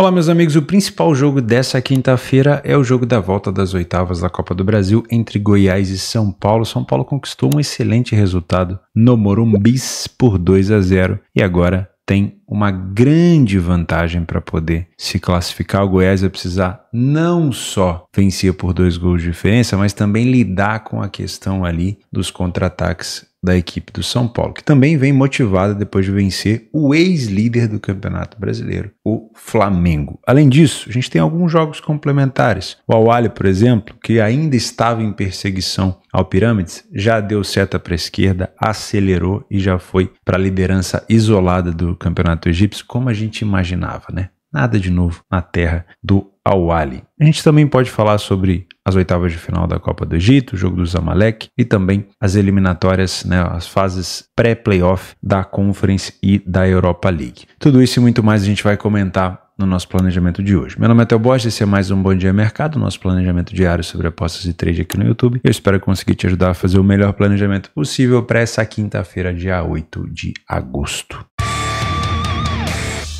Olá, meus amigos. O principal jogo dessa quinta-feira é o jogo da volta das oitavas da Copa do Brasil entre Goiás e São Paulo. São Paulo conquistou um excelente resultado no Morumbis por 2 a 0 e agora tem uma grande vantagem para poder se classificar. O Goiás vai precisar não só vencer por dois gols de diferença, mas também lidar com a questão ali dos contra-ataques da equipe do São Paulo, que também vem motivada depois de vencer o ex-líder do Campeonato Brasileiro, o Flamengo. Além disso, a gente tem alguns jogos complementares. O Awali, por exemplo, que ainda estava em perseguição ao Pirâmides, já deu seta para a esquerda, acelerou e já foi para a liderança isolada do Campeonato Egípcio, como a gente imaginava, né? Nada de novo na terra do ao Ali. A gente também pode falar sobre as oitavas de final da Copa do Egito, o jogo do Zamalek e também as eliminatórias, né, as fases pré-playoff da Conference e da Europa League. Tudo isso e muito mais a gente vai comentar no nosso planejamento de hoje. Meu nome é Theo Borges, esse é mais um Bom Dia Mercado, nosso planejamento diário sobre apostas e trade aqui no YouTube. Eu espero conseguir te ajudar a fazer o melhor planejamento possível para essa quinta-feira, dia 8 de agosto.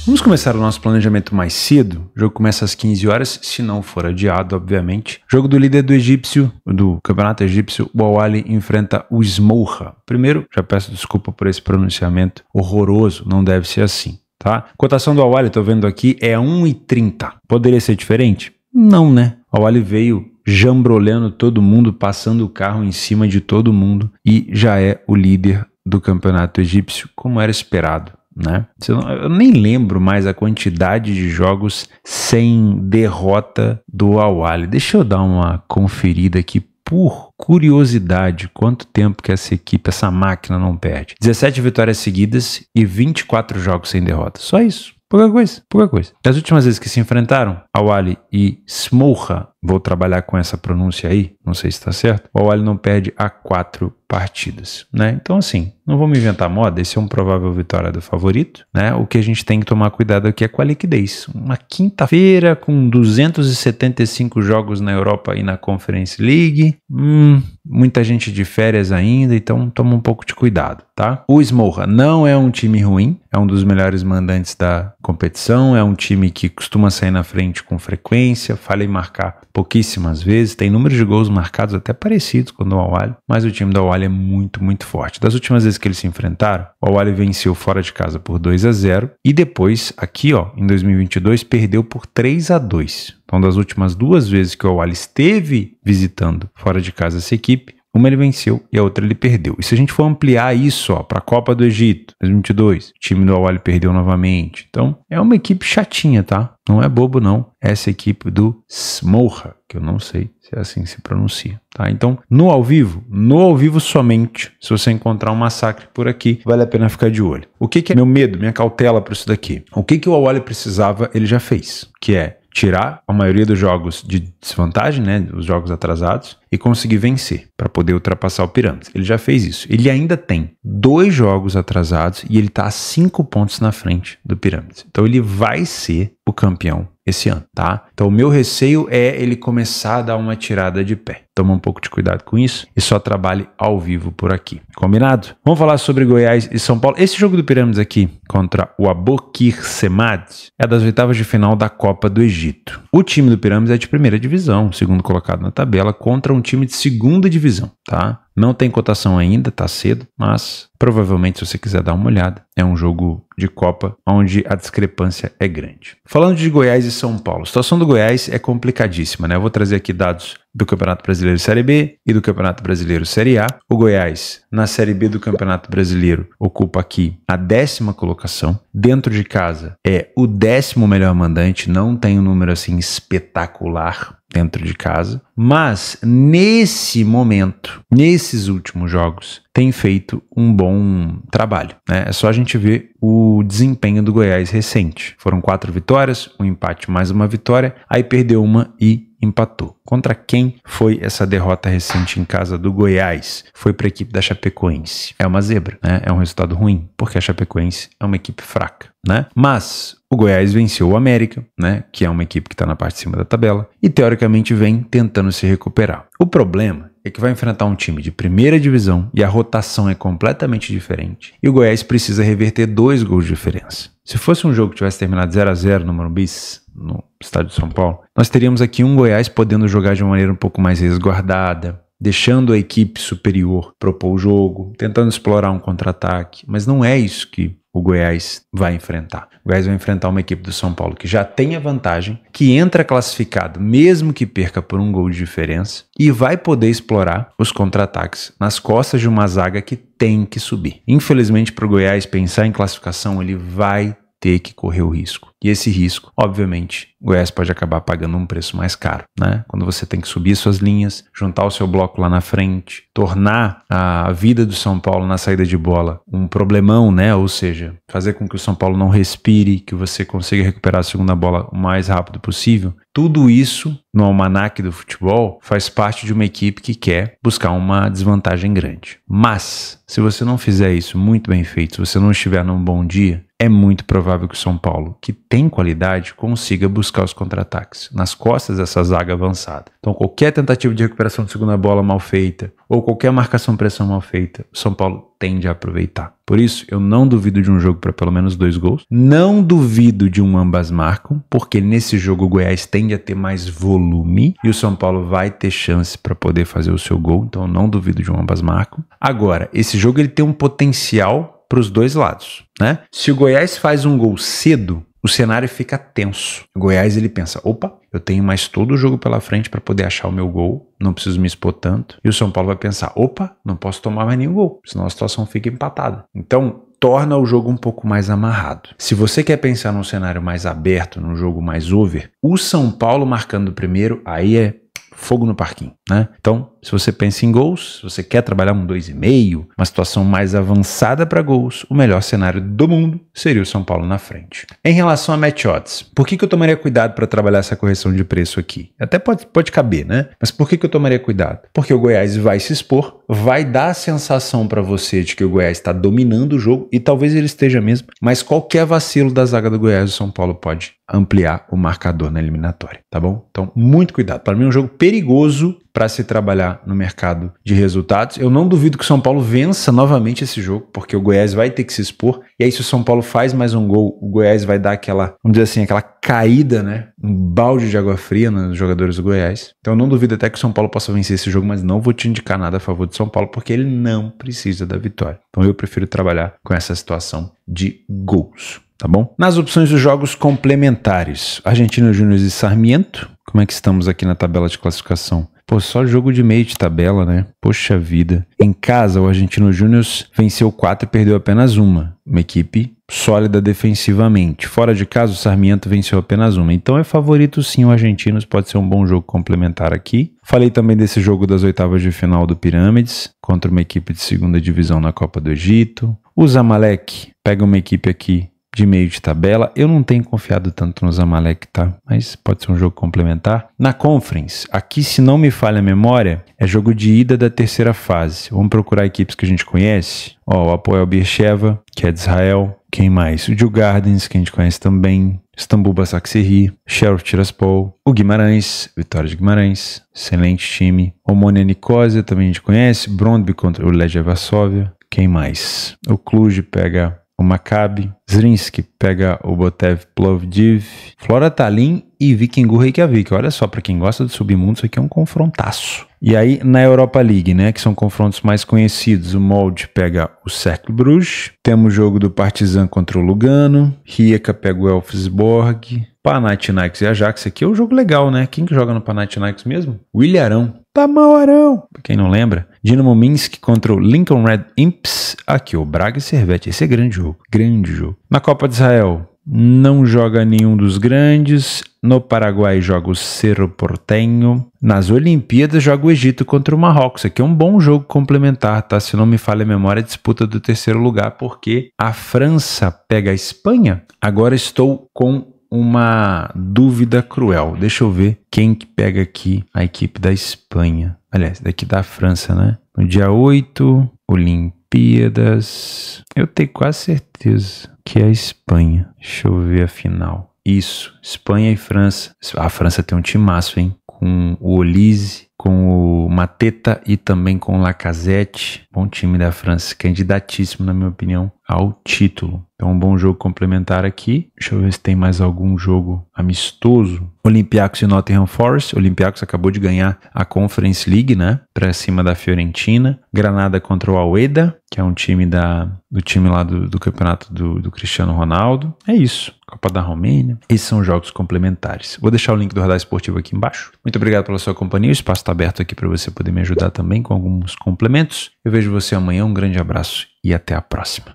Vamos começar o nosso planejamento mais cedo. O jogo começa às 15 horas, se não for adiado, obviamente. Jogo do líder do egípcio, do campeonato egípcio, o Awali enfrenta o Smoha. Primeiro, já peço desculpa por esse pronunciamento horroroso, não deve ser assim, tá? Cotação do Awali, tô vendo aqui, é 1,30. Poderia ser diferente? Não, né? O Awali veio jambrolhando todo mundo, passando o carro em cima de todo mundo e já é o líder do campeonato egípcio, como era esperado né? Eu nem lembro mais a quantidade de jogos sem derrota do Awali. Deixa eu dar uma conferida aqui por curiosidade, quanto tempo que essa equipe, essa máquina não perde. 17 vitórias seguidas e 24 jogos sem derrota. Só isso. Pouca coisa, pouca coisa. Das últimas vezes que se enfrentaram, Awali e Smurra, vou trabalhar com essa pronúncia aí, não sei se está certo, o Awali não perde a quatro partidas, né? Então assim, não vamos inventar moda, esse é um provável vitória do favorito, né? O que a gente tem que tomar cuidado aqui é com a liquidez. Uma quinta-feira com 275 jogos na Europa e na Conference League, hum, muita gente de férias ainda, então toma um pouco de cuidado, tá? O Smorra não é um time ruim, é um dos melhores mandantes da competição, é um time que costuma sair na frente com frequência, falha em marcar pouquíssimas vezes, tem números de gols marcados até parecidos com o do Awali, mas o time do Awali é muito, muito forte. Das últimas vezes que eles se enfrentaram, o Awali venceu fora de casa por 2 a 0 e depois, aqui ó, em 2022, perdeu por 3 a 2 então, das últimas duas vezes que o Al esteve visitando fora de casa essa equipe, uma ele venceu e a outra ele perdeu. E se a gente for ampliar isso para a Copa do Egito 2022, o time do Awali perdeu novamente. Então é uma equipe chatinha, tá? Não é bobo, não. Essa equipe do Smorra, que eu não sei se é assim que se pronuncia, tá? Então, no ao vivo, no ao vivo somente, se você encontrar um massacre por aqui, vale a pena ficar de olho. O que, que é meu medo, minha cautela para isso daqui? O que, que o Awali precisava, ele já fez, que é tirar a maioria dos jogos de desvantagem, né, os jogos atrasados, e conseguir vencer para poder ultrapassar o Pirâmides. Ele já fez isso. Ele ainda tem dois jogos atrasados e ele está a cinco pontos na frente do Pirâmides. Então ele vai ser o campeão esse ano, tá? Então o meu receio é ele começar a dar uma tirada de pé. Toma um pouco de cuidado com isso e só trabalhe ao vivo por aqui. Combinado? Vamos falar sobre Goiás e São Paulo. Esse jogo do Pirâmides aqui contra o Abokir Semad é das oitavas de final da Copa do Egito. O time do Pirâmides é de primeira divisão, segundo colocado na tabela, contra um um time de segunda divisão, tá? Não tem cotação ainda, tá cedo, mas provavelmente se você quiser dar uma olhada, é um jogo de Copa onde a discrepância é grande. Falando de Goiás e São Paulo, a situação do Goiás é complicadíssima, né? Eu vou trazer aqui dados do Campeonato Brasileiro Série B e do Campeonato Brasileiro Série A. O Goiás, na Série B do Campeonato Brasileiro, ocupa aqui a décima colocação. Dentro de casa é o décimo melhor mandante, não tem um número assim espetacular dentro de casa, mas nesse momento, nesse nesses últimos jogos tem feito um bom trabalho. Né? É só a gente ver o desempenho do Goiás recente. Foram quatro vitórias, um empate mais uma vitória, aí perdeu uma e empatou. Contra quem foi essa derrota recente em casa do Goiás? Foi para a equipe da Chapecoense. É uma zebra, né? É um resultado ruim, porque a Chapecoense é uma equipe fraca, né? Mas o Goiás venceu o América, né? Que é uma equipe que está na parte de cima da tabela e teoricamente vem tentando se recuperar. O problema é que vai enfrentar um time de primeira divisão e a rotação é completamente diferente. E o Goiás precisa reverter dois gols de diferença. Se fosse um jogo que tivesse terminado 0 a 0 no Morumbi, no estádio de São Paulo, nós teríamos aqui um Goiás podendo jogar de uma maneira um pouco mais resguardada, deixando a equipe superior propor o jogo, tentando explorar um contra-ataque, mas não é isso que o Goiás vai enfrentar. O Goiás vai enfrentar uma equipe do São Paulo que já tem a vantagem, que entra classificado, mesmo que perca por um gol de diferença, e vai poder explorar os contra-ataques nas costas de uma zaga que tem que subir. Infelizmente, para o Goiás pensar em classificação, ele vai ter que correr o risco. E esse risco, obviamente, o Goiás pode acabar pagando um preço mais caro, né? Quando você tem que subir suas linhas, juntar o seu bloco lá na frente, tornar a vida do São Paulo na saída de bola um problemão, né? Ou seja, fazer com que o São Paulo não respire, que você consiga recuperar a segunda bola o mais rápido possível. Tudo isso no almanac do futebol faz parte de uma equipe que quer buscar uma desvantagem grande. Mas, se você não fizer isso muito bem feito, se você não estiver num bom dia, é muito provável que o São Paulo, que tem qualidade consiga buscar os contra-ataques nas costas dessa zaga avançada. Então, qualquer tentativa de recuperação de segunda bola mal feita ou qualquer marcação-pressão mal feita, o São Paulo tende a aproveitar. Por isso, eu não duvido de um jogo para pelo menos dois gols. Não duvido de um ambas marcam, porque nesse jogo o Goiás tende a ter mais volume e o São Paulo vai ter chance para poder fazer o seu gol. Então, não duvido de um ambas marcam. Agora, esse jogo ele tem um potencial para os dois lados, né? Se o Goiás faz um gol cedo, o cenário fica tenso. O Goiás ele pensa: opa, eu tenho mais todo o jogo pela frente para poder achar o meu gol, não preciso me expor tanto. E o São Paulo vai pensar: opa, não posso tomar mais nenhum gol, senão a situação fica empatada. Então, torna o jogo um pouco mais amarrado. Se você quer pensar num cenário mais aberto, num jogo mais over, o São Paulo marcando primeiro, aí é fogo no parquinho, né? Então, se você pensa em gols, se você quer trabalhar um 2,5, uma situação mais avançada para gols, o melhor cenário do mundo seria o São Paulo na frente. Em relação a match odds, por que, que eu tomaria cuidado para trabalhar essa correção de preço aqui? Até pode, pode caber, né? Mas por que, que eu tomaria cuidado? Porque o Goiás vai se expor, vai dar a sensação para você de que o Goiás está dominando o jogo e talvez ele esteja mesmo, mas qualquer vacilo da zaga do Goiás, o São Paulo pode ampliar o marcador na eliminatória, tá bom? Então, muito cuidado. Para mim é um jogo perigoso para se trabalhar no mercado de resultados. Eu não duvido que o São Paulo vença novamente esse jogo, porque o Goiás vai ter que se expor. E aí, se o São Paulo faz mais um gol, o Goiás vai dar aquela, vamos dizer assim, aquela caída, né? Um balde de água fria nos jogadores do Goiás. Então, eu não duvido até que o São Paulo possa vencer esse jogo, mas não vou te indicar nada a favor de São Paulo, porque ele não precisa da vitória. Então, eu prefiro trabalhar com essa situação de gols. Tá bom? Nas opções dos jogos complementares, Argentina Júnior e Sarmiento. Como é que estamos aqui na tabela de classificação? Pô, só jogo de meio de tabela, né? Poxa vida. Em casa, o Argentino Júnior venceu quatro e perdeu apenas uma. Uma equipe sólida defensivamente. Fora de casa, o Sarmiento venceu apenas uma. Então é favorito sim o Argentinos, pode ser um bom jogo complementar aqui. Falei também desse jogo das oitavas de final do Pirâmides, contra uma equipe de segunda divisão na Copa do Egito. O Zamalek pega uma equipe aqui de meio de tabela. Eu não tenho confiado tanto no Zamalek, tá? Mas pode ser um jogo complementar. Na Conference, aqui, se não me falha a memória, é jogo de ida da terceira fase. Vamos procurar equipes que a gente conhece. Ó, o Apoel Beersheva, que é de Israel. Quem mais? O Jill Gardens, que a gente conhece também. Istambul Basaksehir, Sheriff Tiraspol, o Guimarães, Vitória de Guimarães, excelente time. Omônia Nicosia, também a gente conhece. Brondby contra o Legia Varsóvia. Quem mais? O Cluj pega o Maccabi, Zrinski pega o Botev Plovdiv, Flora Tallinn e Vikingu Reykjavik. Olha só, para quem gosta do submundo, isso aqui é um confrontaço. E aí, na Europa League, né, que são confrontos mais conhecidos, o Molde pega o Cercle Bruges, temos o jogo do Partizan contra o Lugano, Rijeka pega o Elfsborg, Panathinaikos e Ajax. Aqui é um jogo legal, né? Quem que joga no Panathinaikos mesmo? O Ilharão. Tá mal, Arão! Pra quem não lembra, Dinamo Minsk contra o Lincoln Red Imps. Aqui, o Braga e Servete. Esse é grande jogo. Grande jogo. Na Copa de Israel, não joga nenhum dos grandes. No Paraguai joga o Cerro Portenho. Nas Olimpíadas joga o Egito contra o Marrocos. Aqui é um bom jogo complementar, tá? Se não me falha a memória, disputa do terceiro lugar, porque a França pega a Espanha. Agora estou com uma dúvida cruel. Deixa eu ver quem que pega aqui a equipe da Espanha. Aliás, daqui da França, né? No dia 8, Olimpíadas. Eu tenho quase certeza que é a Espanha. Deixa eu ver a final. Isso, Espanha e França. A França tem um timaço, hein? Com o Olise, com o Mateta e também com o Lacazette. Bom time da França, candidatíssimo, na minha opinião, ao título. Então, um bom jogo complementar aqui. Deixa eu ver se tem mais algum jogo amistoso. Olympiacos e Nottingham Forest. Olympiacos acabou de ganhar a Conference League, né? Pra cima da Fiorentina. Granada contra o Aleda, que é um time da, do time lá do, do campeonato do, do Cristiano Ronaldo. É isso. Copa da Romênia. Esses são jogos complementares. Vou deixar o link do radar esportivo aqui embaixo. Muito obrigado pela sua companhia. O espaço está aberto aqui para você poder me ajudar também com alguns complementos. Eu vejo você amanhã. Um grande abraço e até a próxima.